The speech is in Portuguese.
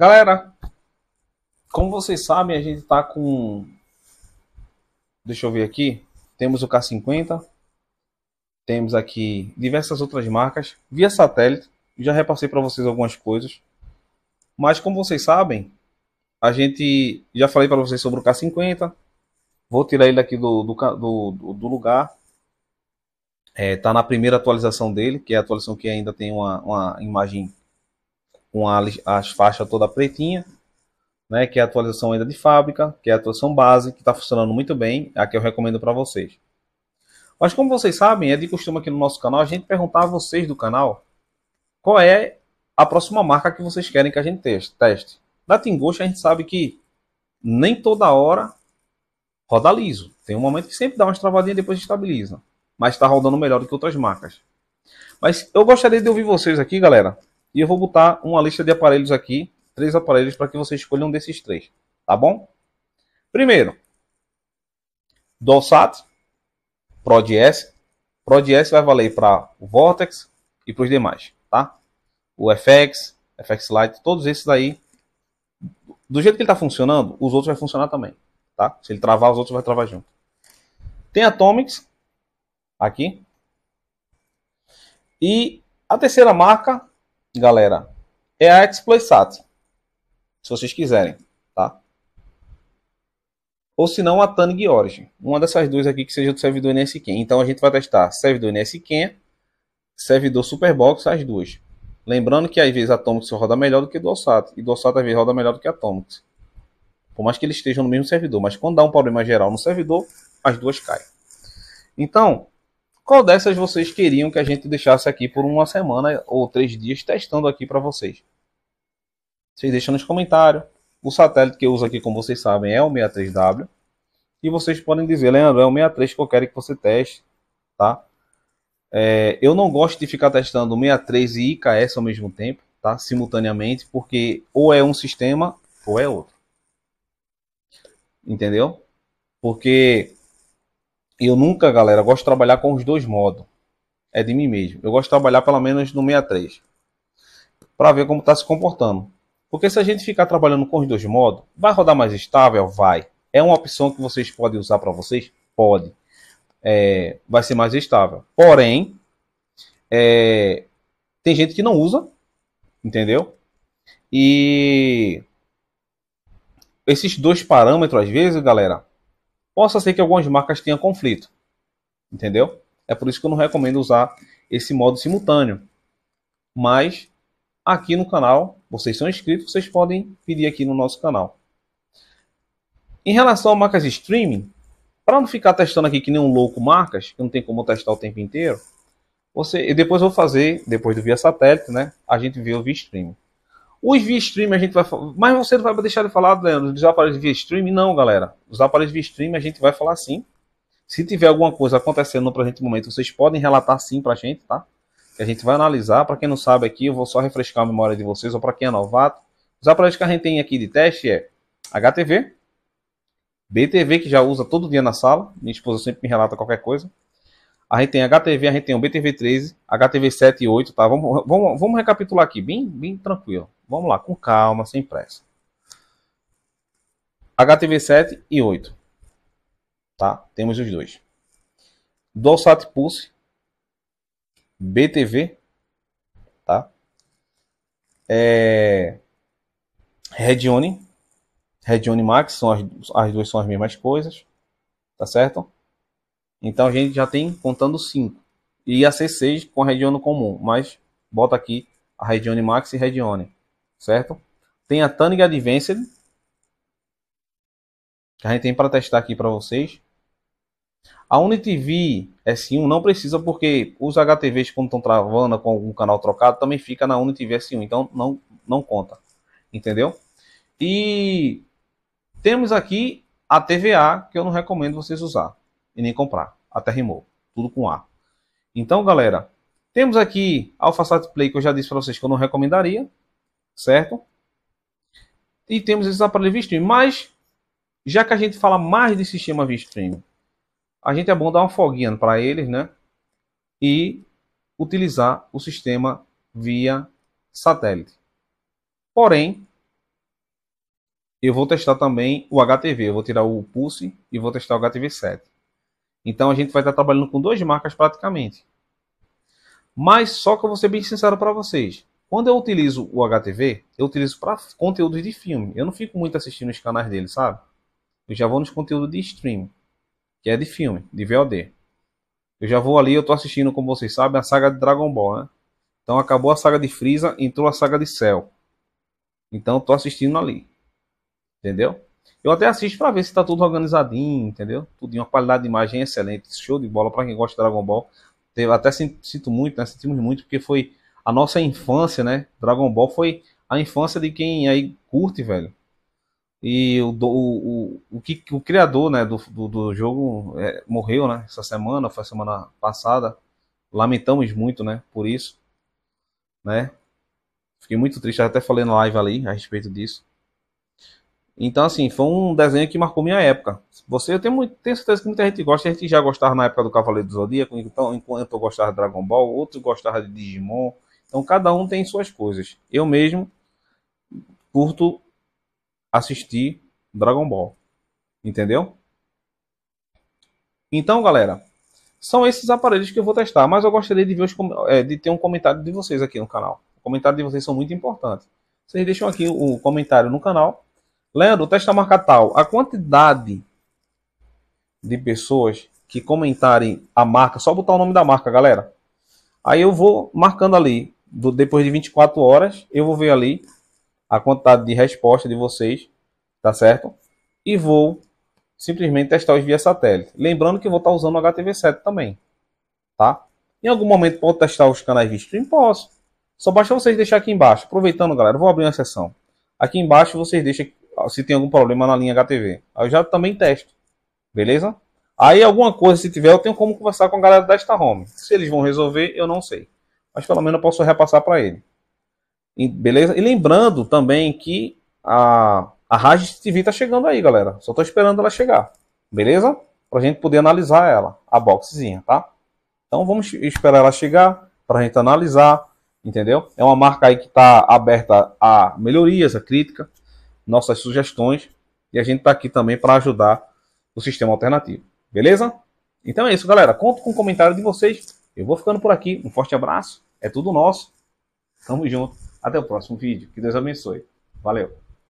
Galera, como vocês sabem, a gente tá com. Deixa eu ver aqui. Temos o K50. Temos aqui diversas outras marcas via satélite. Já repassei para vocês algumas coisas. Mas como vocês sabem, a gente já falei para vocês sobre o K50. Vou tirar ele aqui do, do, do, do lugar. É, tá na primeira atualização dele, que é a atualização que ainda tem uma, uma imagem com a, as faixas toda pretinha, né, que é a atualização ainda de fábrica, que é a atualização base, que está funcionando muito bem, é a que eu recomendo para vocês. Mas como vocês sabem, é de costume aqui no nosso canal a gente perguntar a vocês do canal qual é a próxima marca que vocês querem que a gente teste. Da Tingosto a gente sabe que nem toda hora roda liso. Tem um momento que sempre dá umas travadinhas e depois estabiliza. Mas está rodando melhor do que outras marcas. Mas eu gostaria de ouvir vocês aqui, galera, e eu vou botar uma lista de aparelhos aqui, três aparelhos, para que você escolha um desses três, tá bom? Primeiro, Dolsat, ProDS. ProDS vai valer para o Vortex e para os demais, tá? O FX, FX Lite, todos esses aí. Do jeito que ele está funcionando, os outros vai funcionar também, tá? Se ele travar, os outros vai travar junto. Tem Atomics, aqui. E a terceira marca galera, é a Exploitsat. Se vocês quiserem, tá? Ou se não, a Tanig Origin. Uma dessas duas aqui que seja do servidor NSQN. Então a gente vai testar servidor NSQN, servidor Superbox, as duas. Lembrando que às vezes a Atomics roda melhor do que DualSat. E DualSat às vezes roda melhor do que a Atomics. Por mais que eles estejam no mesmo servidor. Mas quando dá um problema geral no servidor, as duas caem. Então, qual dessas vocês queriam que a gente deixasse aqui por uma semana ou três dias testando aqui para vocês? Vocês deixam nos comentários. O satélite que eu uso aqui, como vocês sabem, é o 63W. E vocês podem dizer, Leandro, é o 63 que eu quero que você teste, tá? É, eu não gosto de ficar testando 63 e IKS ao mesmo tempo, tá? Simultaneamente, porque ou é um sistema ou é outro. Entendeu? Porque eu nunca, galera, gosto de trabalhar com os dois modos. É de mim mesmo. Eu gosto de trabalhar pelo menos no 63. Para ver como está se comportando. Porque se a gente ficar trabalhando com os dois modos, vai rodar mais estável? Vai. É uma opção que vocês podem usar para vocês? Pode. É, vai ser mais estável. Porém, é, tem gente que não usa, entendeu? E esses dois parâmetros, às vezes, galera, Possa ser que algumas marcas tenham conflito. Entendeu? É por isso que eu não recomendo usar esse modo simultâneo. Mas aqui no canal, vocês são inscritos, vocês podem pedir aqui no nosso canal. Em relação a marcas streaming, para não ficar testando aqui que nem um louco marcas, que não tem como testar o tempo inteiro, você, eu depois vou fazer, depois do via satélite, né? A gente vê o via streaming. Os via stream a gente vai falar. Mas você não vai deixar de falar, Leandro, dos aparelhos via stream? Não, galera. Os aparelhos via stream a gente vai falar sim. Se tiver alguma coisa acontecendo no presente momento, vocês podem relatar sim pra gente, tá? Que a gente vai analisar. Para quem não sabe aqui, eu vou só refrescar a memória de vocês, ou para quem é novato. Os aparelhos que a gente tem aqui de teste é HTV, BTV, que já usa todo dia na sala. Minha esposa sempre me relata qualquer coisa. A gente tem HTV, a gente tem o BTV 13, HTV 7 e 8, tá? Vamos, vamos, vamos recapitular aqui, bem, bem tranquilo. Vamos lá, com calma, sem pressa. HTV 7 e 8. Tá? Temos os dois. Dolsat Pulse. BTV. Tá? É... Redione Regione Max. São as, as duas são as mesmas coisas. Tá certo? Então a gente já tem contando 5. E a C6 com a Regione comum. Mas bota aqui a Redione Max e Redione certo? Tem a Tanning Advanced, que a gente tem para testar aqui para vocês. A UniTV S1 não precisa porque os HTVs quando estão travando com algum canal trocado também fica na UniTV S1, então não, não conta, entendeu? E temos aqui a TVA, que eu não recomendo vocês usar e nem comprar, até rimou, tudo com A. Então, galera, temos aqui a AlphaSat Play, que eu já disse para vocês que eu não recomendaria, certo? E temos esses aparelhos vStream, mas já que a gente fala mais de sistema vStream, a gente é bom dar uma folguinha para eles, né? E utilizar o sistema via satélite. Porém, eu vou testar também o HTV. Eu vou tirar o Pulse e vou testar o HTV7. Então a gente vai estar trabalhando com duas marcas praticamente. Mas só que eu vou ser bem sincero para vocês. Quando eu utilizo o HTV, eu utilizo para conteúdos de filme. Eu não fico muito assistindo os canais dele, sabe? Eu já vou nos conteúdos de stream, que é de filme, de VOD. Eu já vou ali, eu tô assistindo, como vocês sabem, a saga de Dragon Ball, né? Então acabou a saga de Freeza, entrou a saga de Cell. Então tô assistindo ali. Entendeu? Eu até assisto para ver se tá tudo organizadinho, entendeu? Tudo em uma qualidade de imagem excelente, show de bola para quem gosta de Dragon Ball. Até sinto muito, né? Sentimos muito porque foi a nossa infância, né? Dragon Ball foi a infância de quem aí curte, velho. E o, o, o, o, que, o criador né, do, do, do jogo é, morreu né, essa semana, foi semana passada. Lamentamos muito né, por isso. Né? Fiquei muito triste, até falei na live ali a respeito disso. Então, assim, foi um desenho que marcou minha época. Você, eu tenho, muito, tenho certeza que muita gente gosta. A gente já gostava na época do Cavaleiro do Zodíaco, então, enquanto eu gostava de Dragon Ball, outros gostavam de Digimon, então cada um tem suas coisas. Eu mesmo curto assistir Dragon Ball. Entendeu? Então, galera, são esses aparelhos que eu vou testar, mas eu gostaria de ver os, é, de ter um comentário de vocês aqui no canal. O comentário de vocês são muito importantes. Vocês deixam aqui o um comentário no canal. Leandro, testa marca tal. A quantidade de pessoas que comentarem a marca, só botar o nome da marca, galera. Aí eu vou marcando ali do, depois de 24 horas, eu vou ver ali a quantidade de resposta de vocês, tá certo? E vou simplesmente testar os via satélite. Lembrando que vou estar tá usando o HTV7 também, tá? Em algum momento posso testar os canais de stream? Posso. Só basta vocês deixar aqui embaixo. Aproveitando, galera, vou abrir uma sessão. Aqui embaixo vocês deixam se tem algum problema na linha HTV. Aí eu já também testo. Beleza? Aí alguma coisa, se tiver, eu tenho como conversar com a galera da Star Home. Se eles vão resolver, eu não sei mas pelo menos eu posso repassar para ele. E, beleza? E lembrando também que a, a Raj TV está chegando aí, galera. Só estou esperando ela chegar, beleza? Para a gente poder analisar ela, a boxzinha, tá? Então vamos esperar ela chegar para a gente analisar, entendeu? É uma marca aí que está aberta a melhorias, a crítica, nossas sugestões. E a gente está aqui também para ajudar o sistema alternativo, beleza? Então é isso, galera. Conto com o comentário de vocês. Eu vou ficando por aqui. Um forte abraço é tudo nosso. Tamo junto. Até o próximo vídeo. Que Deus abençoe. Valeu.